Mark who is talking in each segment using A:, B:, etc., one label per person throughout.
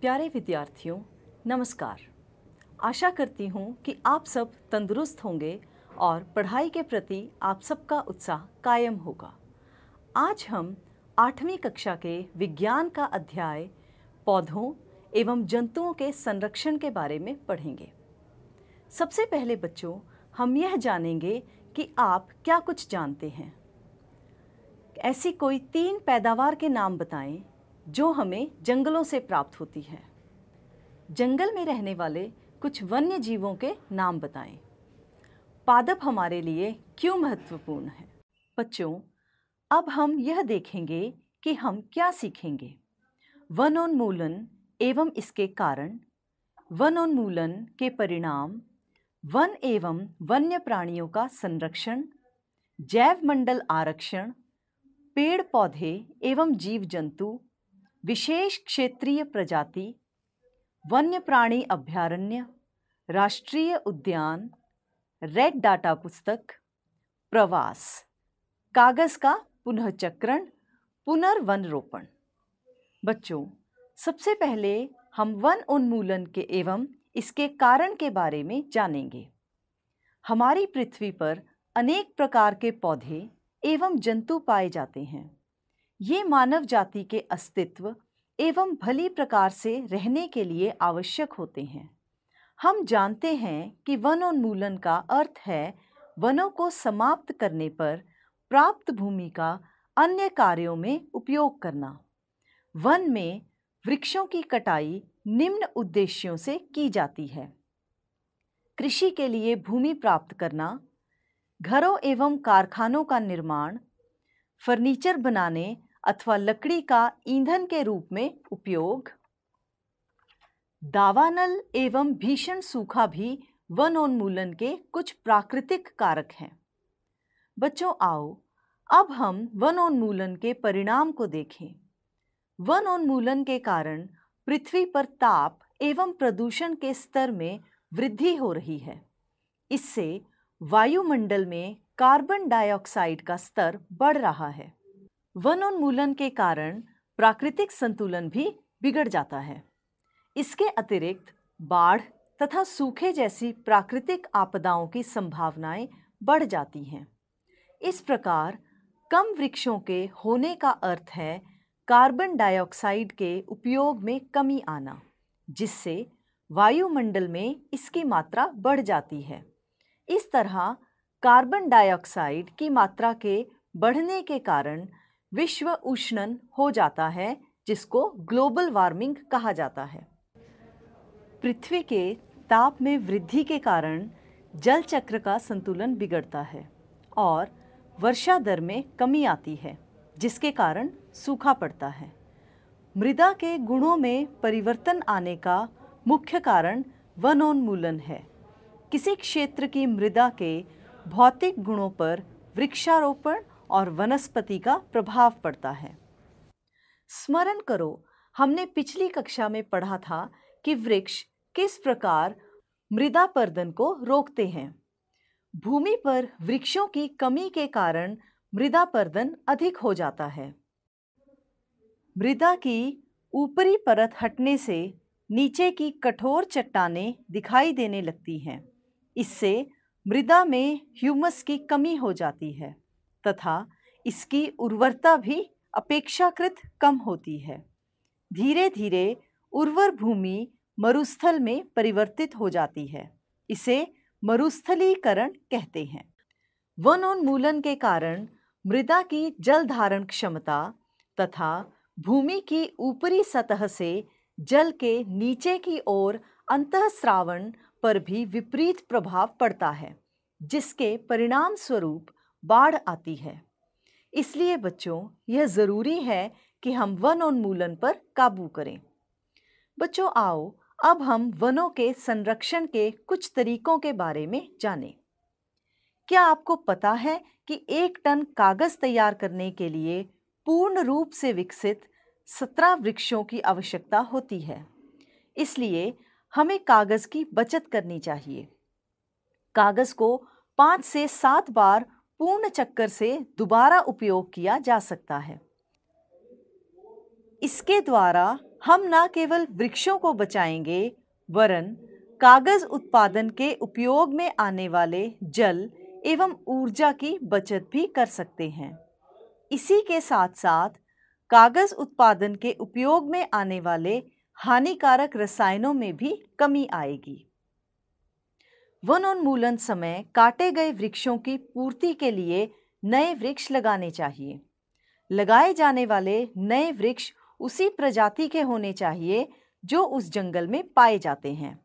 A: प्यारे विद्यार्थियों नमस्कार आशा करती हूँ कि आप सब तंदुरुस्त होंगे और पढ़ाई के प्रति आप सबका उत्साह कायम होगा आज हम आठवीं कक्षा के विज्ञान का अध्याय पौधों एवं जंतुओं के संरक्षण के बारे में पढ़ेंगे सबसे पहले बच्चों हम यह जानेंगे कि आप क्या कुछ जानते हैं ऐसी कोई तीन पैदावार के नाम बताएं जो हमें जंगलों से प्राप्त होती है जंगल में रहने वाले कुछ वन्य जीवों के नाम बताएं। पादप हमारे लिए क्यों महत्वपूर्ण है बच्चों अब हम यह देखेंगे कि हम क्या सीखेंगे वनोन्मूलन एवं इसके कारण वनोन्मूलन के परिणाम वन एवं वन्य प्राणियों का संरक्षण जैवमंडल आरक्षण पेड़ पौधे एवं जीव जंतु विशेष क्षेत्रीय प्रजाति वन्य प्राणी अभ्यारण्य राष्ट्रीय उद्यान रेड डाटा पुस्तक प्रवास कागज का पुनःचक्रण पुनर्वनरोपण बच्चों सबसे पहले हम वन उन्मूलन के एवं इसके कारण के बारे में जानेंगे हमारी पृथ्वी पर अनेक प्रकार के पौधे एवं जंतु पाए जाते हैं ये मानव जाति के अस्तित्व एवं भली प्रकार से रहने के लिए आवश्यक होते हैं हम जानते हैं कि वनोन्मूलन का अर्थ है वनों को समाप्त करने पर प्राप्त भूमि का अन्य कार्यों में उपयोग करना वन में वृक्षों की कटाई निम्न उद्देश्यों से की जाती है कृषि के लिए भूमि प्राप्त करना घरों एवं कारखानों का निर्माण फर्नीचर बनाने अथवा लकड़ी का ईंधन के रूप में उपयोग दावानल एवं भीषण सूखा भी वनोन्मूलन के कुछ प्राकृतिक कारक हैं बच्चों आओ अब हम वनोन्मूलन के परिणाम को देखें वनोन्मूलन के कारण पृथ्वी पर ताप एवं प्रदूषण के स्तर में वृद्धि हो रही है इससे वायुमंडल में कार्बन डाइऑक्साइड का स्तर बढ़ रहा है वनोन्मूलन के कारण प्राकृतिक संतुलन भी बिगड़ जाता है इसके अतिरिक्त बाढ़ तथा सूखे जैसी प्राकृतिक आपदाओं की संभावनाएं बढ़ जाती हैं इस प्रकार कम वृक्षों के होने का अर्थ है कार्बन डाइऑक्साइड के उपयोग में कमी आना जिससे वायुमंडल में इसकी मात्रा बढ़ जाती है इस तरह कार्बन डाइऑक्साइड की मात्रा के बढ़ने के कारण विश्व उष्णन हो जाता है जिसको ग्लोबल वार्मिंग कहा जाता है पृथ्वी के ताप में वृद्धि के कारण जल चक्र का संतुलन बिगड़ता है और वर्षा दर में कमी आती है जिसके कारण सूखा पड़ता है मृदा के गुणों में परिवर्तन आने का मुख्य कारण वनोन्मूलन है किसी क्षेत्र की मृदा के भौतिक गुणों पर वृक्षारोपण और वनस्पति का प्रभाव पड़ता है स्मरण करो हमने पिछली कक्षा में पढ़ा था कि वृक्ष किस प्रकार मृदा पर्दन को रोकते हैं भूमि पर वृक्षों की कमी के कारण मृदा पर्दन अधिक हो जाता है मृदा की ऊपरी परत हटने से नीचे की कठोर चट्टाने दिखाई देने लगती हैं इससे मृदा में ह्यूमस की कमी हो जाती है तथा इसकी उर्वरता भी अपेक्षाकृत कम होती है धीरे धीरे उर्वर भूमि मरुस्थल में परिवर्तित हो जाती है इसे मरुस्थलीकरण कहते हैं वनोन्मूलन के कारण मृदा की जल धारण क्षमता तथा भूमि की ऊपरी सतह से जल के नीचे की ओर अंतःस्रावण पर भी विपरीत प्रभाव पड़ता है जिसके परिणाम स्वरूप बाढ़ आती है इसलिए बच्चों यह ज़रूरी है कि हम वन उन्मूलन पर काबू करें बच्चों आओ अब हम वनों के संरक्षण के कुछ तरीकों के बारे में जानें क्या आपको पता है कि एक टन कागज़ तैयार करने के लिए पूर्ण रूप से विकसित सत्रह वृक्षों की आवश्यकता होती है इसलिए हमें कागज़ की बचत करनी चाहिए कागज़ को पाँच से सात बार पूर्ण चक्कर से दोबारा उपयोग किया जा सकता है इसके द्वारा हम न केवल वृक्षों को बचाएंगे वरन कागज़ उत्पादन के उपयोग में आने वाले जल एवं ऊर्जा की बचत भी कर सकते हैं इसी के साथ साथ कागज़ उत्पादन के उपयोग में आने वाले हानिकारक रसायनों में भी कमी आएगी वनोन्मूलन समय काटे गए वृक्षों की पूर्ति के लिए नए वृक्ष लगाने चाहिए लगाए जाने वाले नए वृक्ष उसी प्रजाति के होने चाहिए जो उस जंगल में पाए जाते हैं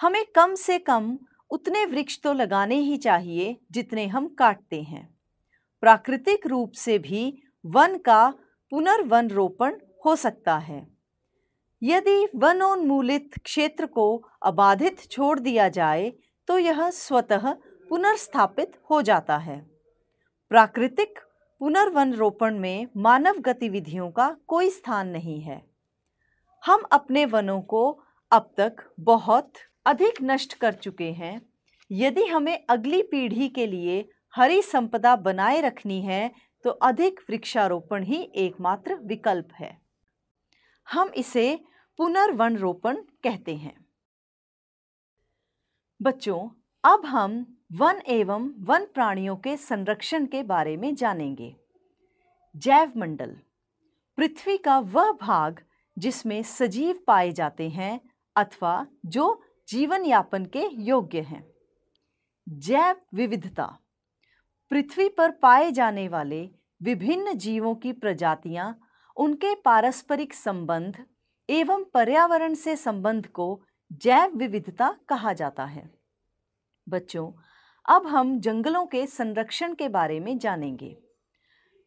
A: हमें कम से कम उतने वृक्ष तो लगाने ही चाहिए जितने हम काटते हैं प्राकृतिक रूप से भी वन का पुनर्वन रोपण हो सकता है यदि वनोन्मूलित क्षेत्र को अबाधित छोड़ दिया जाए तो यह स्वतः पुनर्स्थापित हो जाता है प्राकृतिक पुनर्वन रोपण में मानव गतिविधियों का कोई स्थान नहीं है हम अपने वनों को अब तक बहुत अधिक नष्ट कर चुके हैं यदि हमें अगली पीढ़ी के लिए हरी संपदा बनाए रखनी है तो अधिक वृक्षारोपण ही एकमात्र विकल्प है हम इसे पुनर्वन रोपण कहते हैं बच्चों अब हम वन एवं वन प्राणियों के संरक्षण के बारे में जानेंगे जैव मंडल पृथ्वी का वह भाग जिसमें सजीव पाए जाते हैं अथवा जो जीवन यापन के योग्य हैं जैव विविधता पृथ्वी पर पाए जाने वाले विभिन्न जीवों की प्रजातियां, उनके पारस्परिक संबंध एवं पर्यावरण से संबंध को जैव विविधता कहा जाता है बच्चों अब हम जंगलों के संरक्षण के बारे में जानेंगे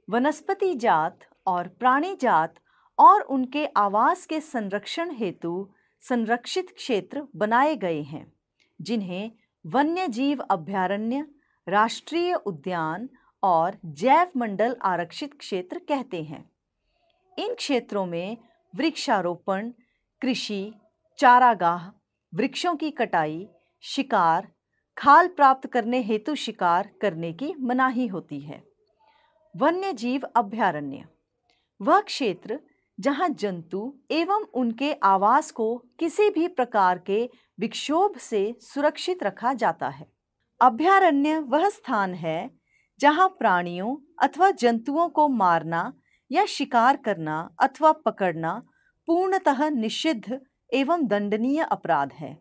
A: वनस्पति जात और प्राणी जात और उनके आवास के संरक्षण हेतु संरक्षित क्षेत्र बनाए गए हैं जिन्हें वन्य जीव अभ्यारण्य राष्ट्रीय उद्यान और जैव मंडल आरक्षित क्षेत्र कहते हैं इन क्षेत्रों में वृक्षारोपण कृषि चारागाह वृक्षों की कटाई शिकार खाल प्राप्त करने हेतु शिकार करने की मनाही होती है वन्य जीव अभ्यारण्य वह क्षेत्र जहां जंतु एवं उनके आवास को किसी भी प्रकार के विक्षोभ से सुरक्षित रखा जाता है अभ्यारण्य वह स्थान है जहां प्राणियों अथवा जंतुओं को मारना या शिकार करना अथवा पकड़ना पूर्णतः निषिद्ध एवं दंडनीय अपराध है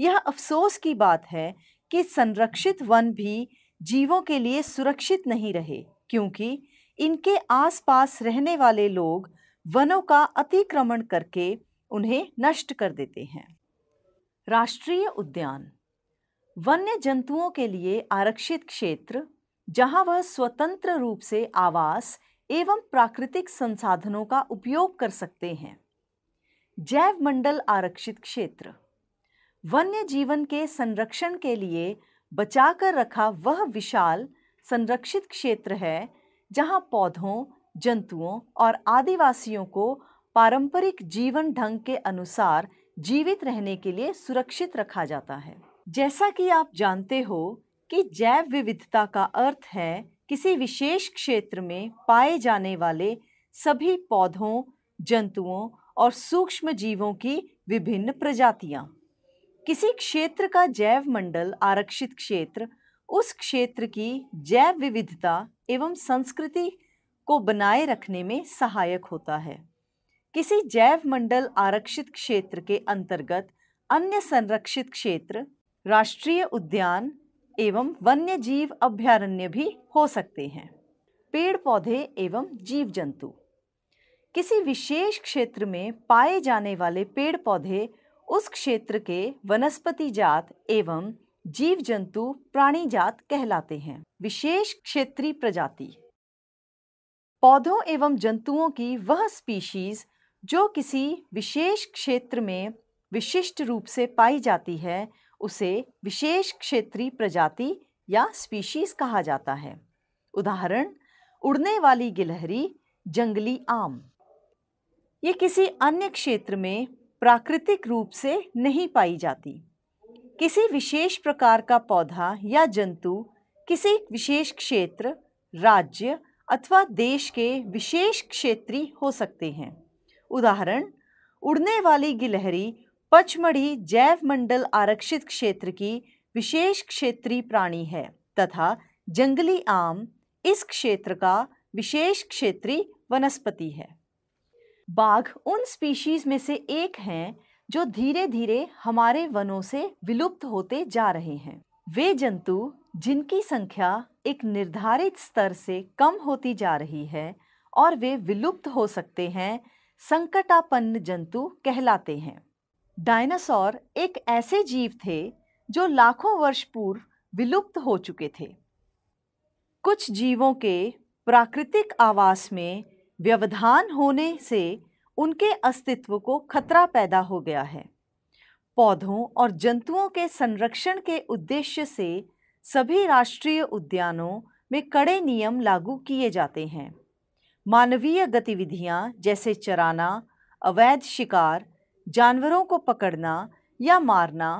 A: यह अफसोस की बात है कि संरक्षित वन भी जीवों के लिए सुरक्षित नहीं रहे क्योंकि इनके आसपास रहने वाले लोग वनों का अतिक्रमण करके उन्हें नष्ट कर देते हैं राष्ट्रीय उद्यान वन्य जंतुओं के लिए आरक्षित क्षेत्र जहां वह स्वतंत्र रूप से आवास एवं प्राकृतिक संसाधनों का उपयोग कर सकते हैं जैव मंडल आरक्षित क्षेत्र वन्य जीवन के संरक्षण के लिए बचा कर रखा वह विशाल संरक्षित क्षेत्र है जहां पौधों जंतुओं और आदिवासियों को पारंपरिक जीवन ढंग के अनुसार जीवित रहने के लिए सुरक्षित रखा जाता है जैसा कि आप जानते हो कि जैव विविधता का अर्थ है किसी विशेष क्षेत्र में पाए जाने वाले सभी पौधों जंतुओं और सूक्ष्म जीवों की विभिन्न प्रजातियां। किसी क्षेत्र का जैव मंडल आरक्षित क्षेत्र उस क्षेत्र की जैव विविधता एवं संस्कृति को बनाए रखने में सहायक होता है किसी जैव मंडल आरक्षित क्षेत्र के अंतर्गत अन्य संरक्षित क्षेत्र राष्ट्रीय उद्यान एवं वन्य जीव अभ्यारण्य भी हो सकते हैं पेड़ पौधे एवं जीव जंतु किसी विशेष क्षेत्र में पाए जाने वाले पेड़ पौधे उस क्षेत्र के वनस्पति जात एवं जीव जंतु प्राणी जात कहलाते हैं विशेष क्षेत्रीय प्रजाति पौधों एवं जंतुओं की वह स्पीशीज जो किसी विशेष क्षेत्र में विशिष्ट रूप से पाई जाती है उसे विशेष क्षेत्रीय प्रजाति या स्पीशीज कहा जाता है उदाहरण उड़ने वाली गिलहरी जंगली आम ये किसी अन्य क्षेत्र में प्राकृतिक रूप से नहीं पाई जाती किसी विशेष प्रकार का पौधा या जंतु किसी विशेष क्षेत्र राज्य अथवा देश के विशेष क्षेत्रीय हो सकते हैं उदाहरण उड़ने वाली गिलहरी पचमढ़ी जैव मंडल आरक्षित क्षेत्र की विशेष क्षेत्रीय प्राणी है तथा जंगली आम इस क्षेत्र का विशेष क्षेत्रीय वनस्पति है बाघ उन स्पीशीज में से एक हैं जो धीरे धीरे हमारे वनों से विलुप्त होते जा रहे हैं वे जंतु जिनकी संख्या एक निर्धारित स्तर से कम होती जा रही है और वे विलुप्त हो सकते हैं संकटापन्न जंतु कहलाते हैं डायनासोर एक ऐसे जीव थे जो लाखों वर्ष पूर्व विलुप्त हो चुके थे कुछ जीवों के प्राकृतिक आवास में व्यवधान होने से उनके अस्तित्व को खतरा पैदा हो गया है पौधों और जंतुओं के संरक्षण के उद्देश्य से सभी राष्ट्रीय उद्यानों में कड़े नियम लागू किए जाते हैं मानवीय गतिविधियां जैसे चराना अवैध शिकार जानवरों को पकड़ना या मारना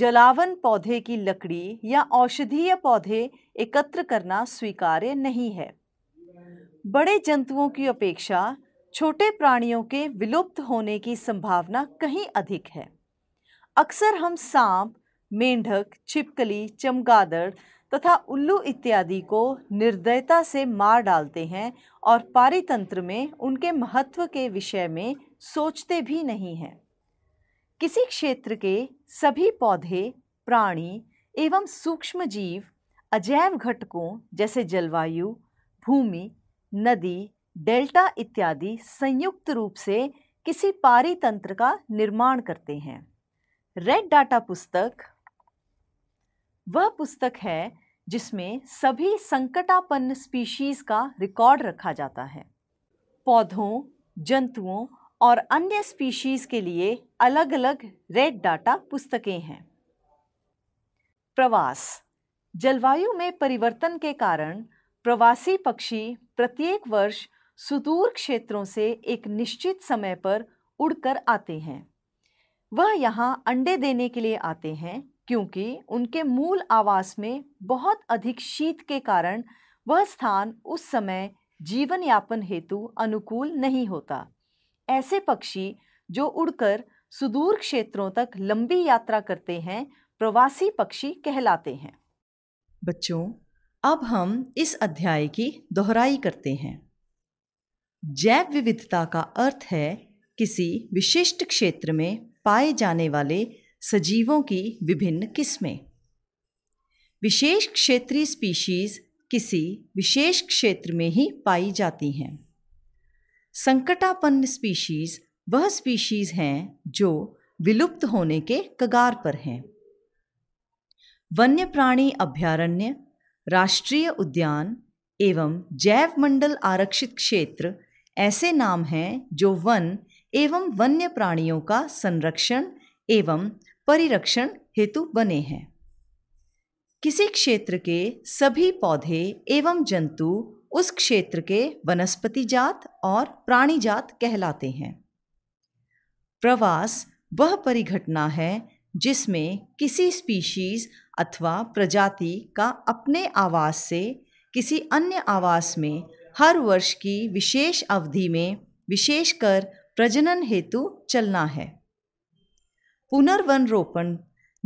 A: जलावन पौधे की लकड़ी या औषधीय पौधे एकत्र करना स्वीकार्य नहीं है बड़े जंतुओं की अपेक्षा छोटे प्राणियों के विलुप्त होने की संभावना कहीं अधिक है अक्सर हम सांप मेंढक छिपकली चमगादड़ तथा उल्लू इत्यादि को निर्दयता से मार डालते हैं और पारितंत्र में उनके महत्व के विषय में सोचते भी नहीं हैं किसी क्षेत्र के सभी पौधे प्राणी एवं सूक्ष्म जीव अजैव घटकों जैसे जलवायु भूमि नदी डेल्टा इत्यादि संयुक्त रूप से किसी पारितंत्र का निर्माण करते हैं रेड डाटा पुस्तक वह पुस्तक है जिसमें सभी संकटापन्न स्पीशीज का रिकॉर्ड रखा जाता है पौधों जंतुओं और अन्य स्पीशीज के लिए अलग अलग रेड डाटा पुस्तकें हैं प्रवास जलवायु में परिवर्तन के कारण प्रवासी पक्षी प्रत्येक वर्ष सुदूर क्षेत्रों से एक निश्चित समय पर उड़कर आते हैं वह यहाँ अंडे देने के लिए आते हैं क्योंकि उनके मूल आवास में बहुत अधिक शीत के कारण वह स्थान उस समय जीवन यापन हेतु अनुकूल नहीं होता ऐसे पक्षी जो उड़कर सुदूर क्षेत्रों तक लंबी यात्रा करते हैं प्रवासी पक्षी कहलाते हैं बच्चों अब हम इस अध्याय की दोहराई करते हैं जैव विविधता का अर्थ है किसी विशिष्ट क्षेत्र में पाए जाने वाले सजीवों की विभिन्न किस्में विशेष क्षेत्रीय स्पीशीज किसी विशेष क्षेत्र में ही पाई जाती हैं संकटापन्न स्पीशीज वह स्पीशीज हैं जो विलुप्त होने के कगार पर हैं वन्य प्राणी अभ्यारण्य राष्ट्रीय उद्यान एवं जैव मंडल आरक्षित क्षेत्र ऐसे नाम हैं जो वन एवं वन्य प्राणियों का संरक्षण एवं परिरक्षण हेतु बने हैं किसी क्षेत्र के सभी पौधे एवं जंतु उस क्षेत्र के वनस्पति जात और प्राणी जात कहलाते हैं प्रवास वह परिघटना है जिसमें किसी स्पीशीज अथवा प्रजाति का अपने आवास से किसी अन्य आवास में हर वर्ष की विशेष अवधि में विशेषकर प्रजनन हेतु चलना है पुनर्वन रोपण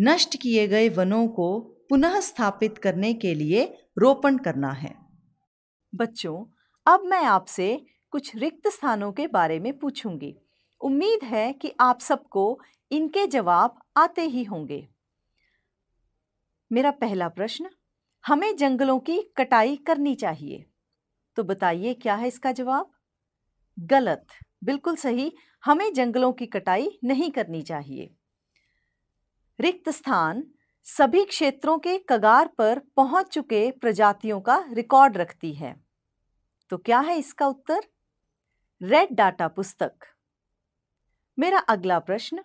A: नष्ट किए गए वनों को पुनः स्थापित करने के लिए रोपण करना है बच्चों अब मैं आपसे कुछ रिक्त स्थानों के बारे में पूछूंगी उम्मीद है कि आप सबको इनके जवाब आते ही होंगे मेरा पहला प्रश्न हमें जंगलों की कटाई करनी चाहिए तो बताइए क्या है इसका जवाब गलत बिल्कुल सही हमें जंगलों की कटाई नहीं करनी चाहिए रिक्त स्थान सभी क्षेत्रों के कगार पर पहुंच चुके प्रजातियों का रिकॉर्ड रखती है तो क्या है इसका उत्तर रेड डाटा पुस्तक मेरा अगला प्रश्न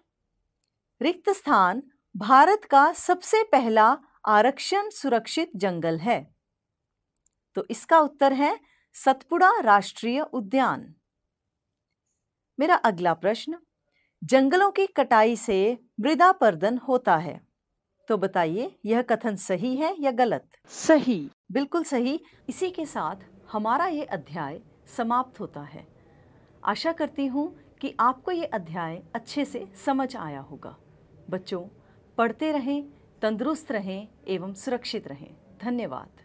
A: रिक्त स्थान भारत का सबसे पहला आरक्षण सुरक्षित जंगल है तो इसका उत्तर है सतपुड़ा राष्ट्रीय उद्यान मेरा अगला प्रश्न जंगलों की कटाई से मृदा पर्दन होता है तो बताइए यह कथन सही है या गलत सही बिल्कुल सही इसी के साथ हमारा ये अध्याय समाप्त होता है आशा करती हूँ कि आपको ये अध्याय अच्छे से समझ आया होगा बच्चों पढ़ते रहें तंदुरुस्त रहें एवं सुरक्षित रहें धन्यवाद